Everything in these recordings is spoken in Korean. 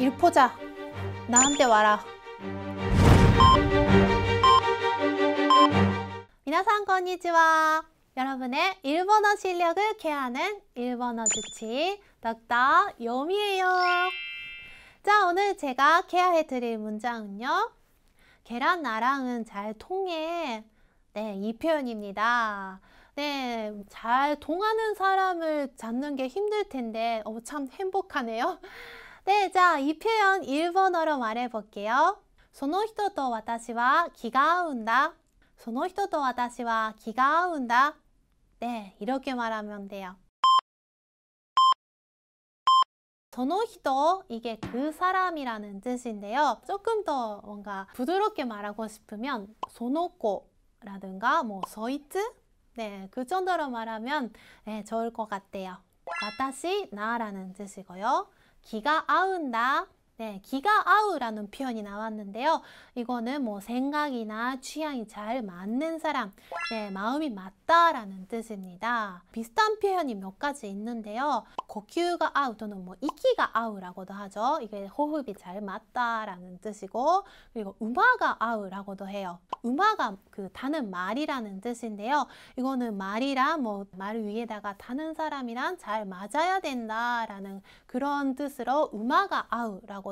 일포자 나한테 와라 皆さんこんにち 여러분의 일본어 실력을 개하는 일본어 주치 닥터 요미예요 자 오늘 제가 개화해 드릴 문장은요 계란 나랑은 잘 통해 네이 표현입니다 네, 잘 동하는 사람을 잡는 게 힘들 텐데, 어, 참 행복하네요. 네, 자, 이 표현 일본어로 말해 볼게요. その人と私は気が合うんだ.その人と私は気が合うんだ. 네, 이렇게 말하면 돼요. その人 이게 그 사람이라는 뜻인데요. 조금 더 뭔가 부드럽게 말하고 싶으면 その子라든가 뭐 서이츠 네, 그 정도로 말하면 네, 좋을 것 같아요. 私 나라는 뜻이고요. 기가 아은다. 네, 기가 아우라는 표현이 나왔는데요. 이거는 뭐 생각이나 취향이 잘 맞는 사람, 네, 마음이 맞다라는 뜻입니다. 비슷한 표현이 몇 가지 있는데요. 고큐가 아우 또는 뭐 이끼가 아우라고도 하죠. 이게 호흡이 잘 맞다라는 뜻이고 그리고 음화가 아우라고도 해요. 음화가 그 다는 말이라는 뜻인데요. 이거는 말이란 뭐말 위에다가 다는 사람이랑 잘 맞아야 된다라는 그런 뜻으로 음화가 아우라고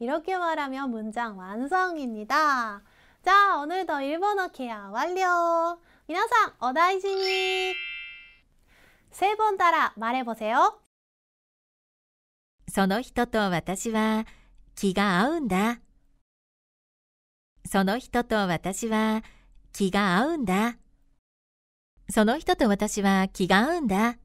이렇게말하면문장완성입니다자오늘도일본어케어완료皆さん어다이지니세번따라말해보세요その人と私は気が合うんだ。その人と私は気が合うんだ。その人と私は気が合うんだ。